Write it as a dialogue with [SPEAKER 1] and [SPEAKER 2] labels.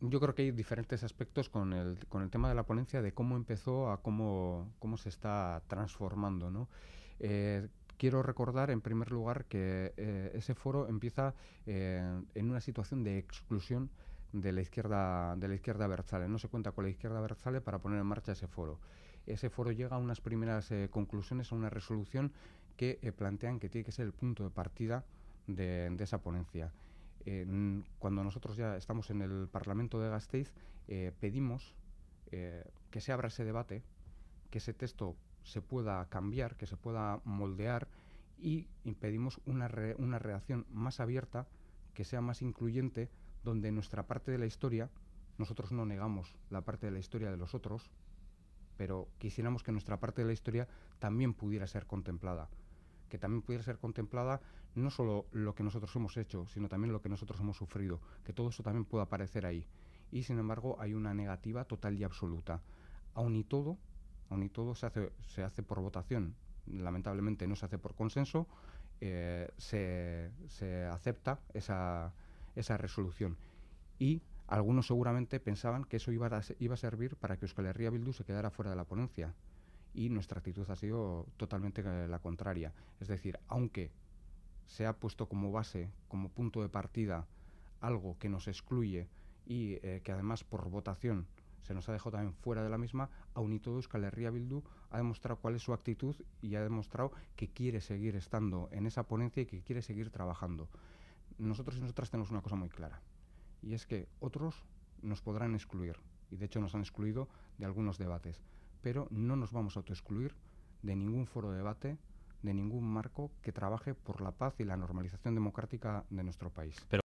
[SPEAKER 1] yo creo que hay diferentes aspectos con el, con el tema de la ponencia, de cómo empezó a cómo, se está transformando. ¿no? Eh, quiero recordar, en primer lugar, que eh, ese foro empieza eh, en una situación de exclusión de la izquierda de la izquierda Berzale. No se cuenta con la izquierda Berzale para poner en marcha ese foro. Ese foro llega a unas primeras conclusiones, a una resolución que plantean que tiene que ser el punto de partida de esa ponencia cuando nosotros ya estamos en el Parlamento de Gasteiz, eh, pedimos eh, que se abra ese debate, que ese texto se pueda cambiar, que se pueda moldear y pedimos una, una redacción más abierta, que sea más incluyente, donde nuestra parte de la historia, nosotros no negamos la parte de la historia de los otros, pero quisiéramos que nuestra parte de la historia también pudiera ser contemplada que también pudiera ser contemplada no solo lo que nosotros hemos hecho, sino también lo que nosotros hemos sufrido, que todo eso también pueda aparecer ahí. Y sin embargo hay una negativa total y absoluta. aún y todo, todo se hace, por votación, lamentablemente no se hace por consenso, eh, se, acepta esa, resolución. Y algunos seguramente pensaban que eso iba iba a servir para que Euskal Herria Bildu se quedara fuera de la ponencia y nuestra actitud ha sido totalmente eh, la contraria. Es decir, aunque se ha puesto como base, como punto de partida, algo que nos excluye y eh, que además por votación se nos ha dejado también fuera de la misma, aunito y todo Euskal Herria Bildu ha demostrado cuál es su actitud y ha demostrado que quiere seguir estando en esa ponencia y que quiere seguir trabajando. Nosotros y nosotras tenemos una cosa muy clara, y es que otros nos podrán excluir, y de hecho nos han excluido de algunos debates, pero no nos vamos a autoexcluir de ningún foro de debate, de ningún marco que trabaje por la paz y la normalización democrática de nuestro país.